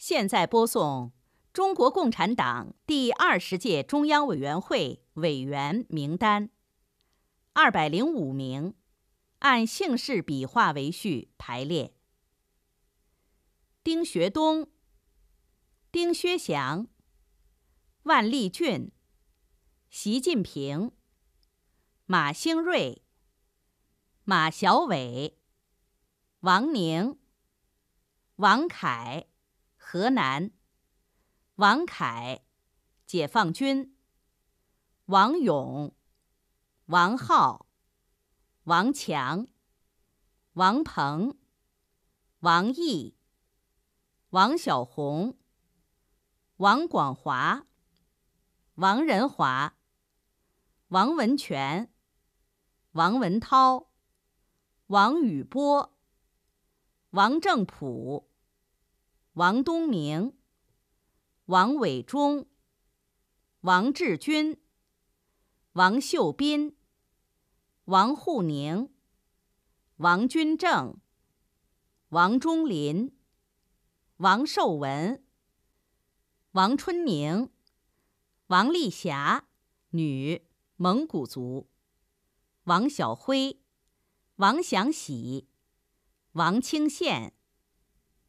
现在播送中国共产党第二十届中央委员会委员名单，二百零五名，按姓氏笔画为序排列：丁学东、丁薛祥、万立俊、习近平、马兴瑞、马晓伟、王宁、王凯。河南，王凯，解放军。王勇，王浩，王强，王鹏，王毅，王小红，王广华，王仁华，王文全，王文涛，王宇波，王正普。王东明，王伟忠，王志军，王秀斌，王沪宁，王军政，王忠林，王寿文，王春宁，王丽霞，女，蒙古族，王晓辉，王祥喜，王清宪。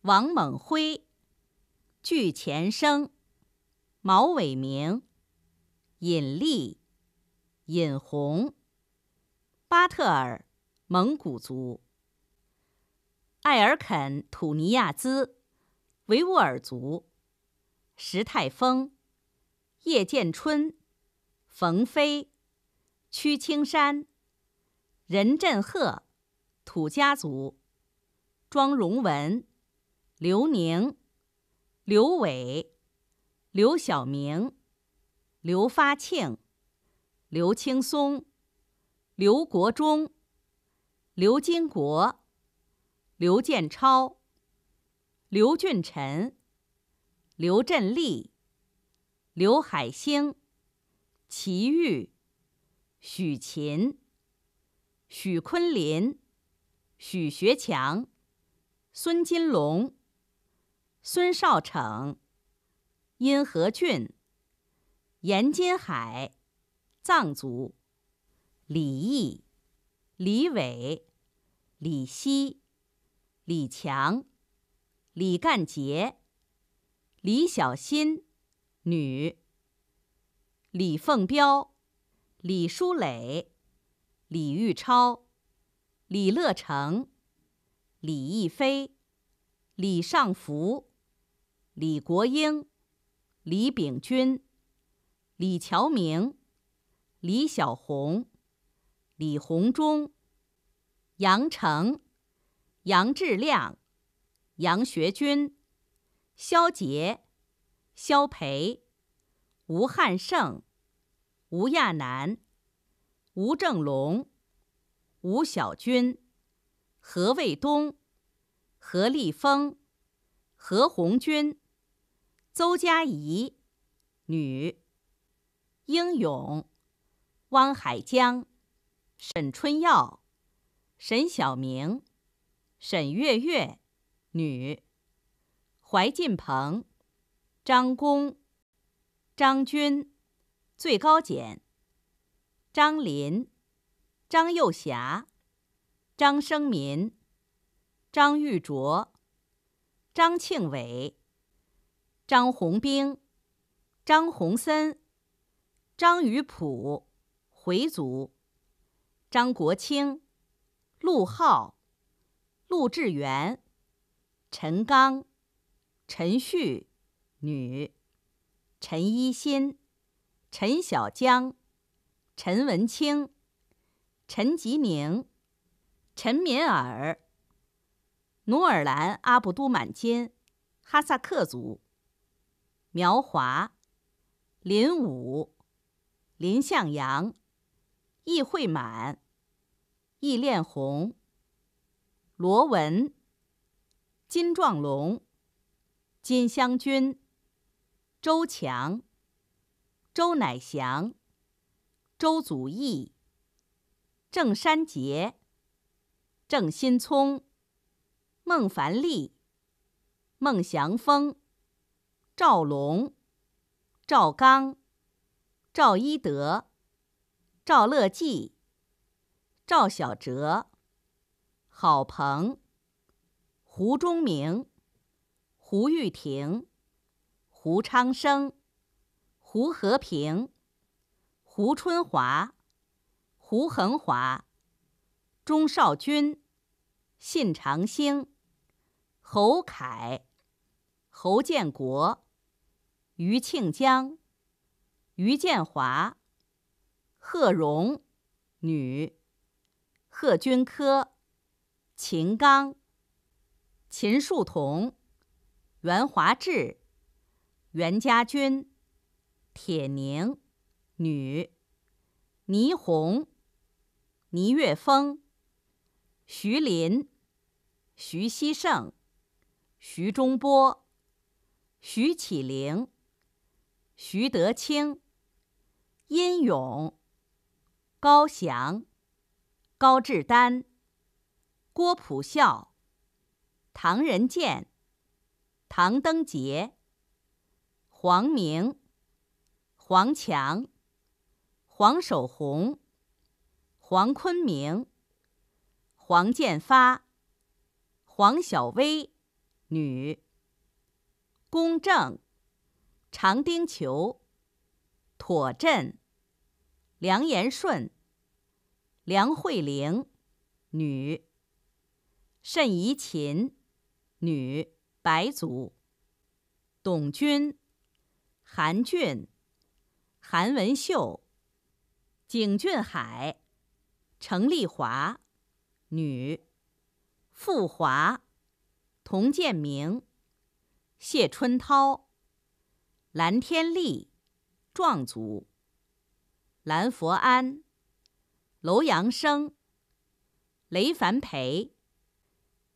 王猛辉，巨前生，毛伟明，尹力，尹红，巴特尔，蒙古族；艾尔肯·吐尼亚兹，维吾尔族；石泰峰，叶建春，冯飞，屈青山，任振鹤，土家族；庄荣文。刘宁、刘伟、刘晓明、刘发庆、刘青松、刘国忠、刘金国、刘建超、刘俊臣、刘振利、刘海星、齐玉、许勤、许坤林、许学强、孙金龙。孙少成，殷和俊，严金海，藏族；李毅、李伟、李希、李强、李干杰、李小新，女；李凤彪、李书磊、李玉超、李乐成、李逸飞、李尚福。李国英，李秉军，李乔明，李小红，李红忠，杨成，杨志亮，杨学军，肖杰，肖培，吴汉胜，吴亚楠、吴正龙，吴晓军，何卫东，何立峰，何红军。邹佳怡，女，英勇；汪海江，沈春耀，沈晓明，沈月月，女；怀进鹏，张工，张军，最高检；张林，张幼霞，张生民，张玉卓，张庆伟。张洪兵，张洪森，张宇普，回族；张国清，陆浩，陆志元，陈刚，陈旭，女；陈一新，陈小江，陈文清，陈吉宁，陈敏尔，努尔兰·阿布都满金，哈萨克族。苗华、林武、林向阳、易慧满、易炼红、罗文、金壮龙、金湘君、周强、周乃祥、周祖义、郑山杰、郑新聪、孟凡利、孟祥峰。赵龙、赵刚、赵一德、赵乐际、赵小哲、郝鹏、胡忠明、胡玉婷、胡昌生、胡和平、胡春华、胡恒华、钟少军、信长兴、侯凯、侯建国。余庆江、余建华、贺荣，女；贺军科、秦刚、秦树桐、袁华志、袁家军、铁凝，女；倪虹、倪月峰、徐林、徐希胜、徐中波、徐启玲。徐德清，殷勇，高翔，高志丹，郭普孝，唐仁健，唐登杰，黄明，黄强，黄守宏，黄坤明，黄建发，黄小薇，女。公正。常丁球，妥振，梁延顺，梁惠玲，女。慎怡琴，女，白族。董军，韩俊，韩文秀，景俊海，程丽华，女。傅华，童建明，谢春涛。蓝天丽，壮族。兰佛安，楼阳生。雷凡培，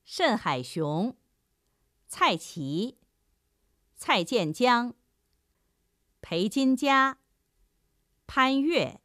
慎海雄，蔡奇，蔡建江，裴金佳，潘越。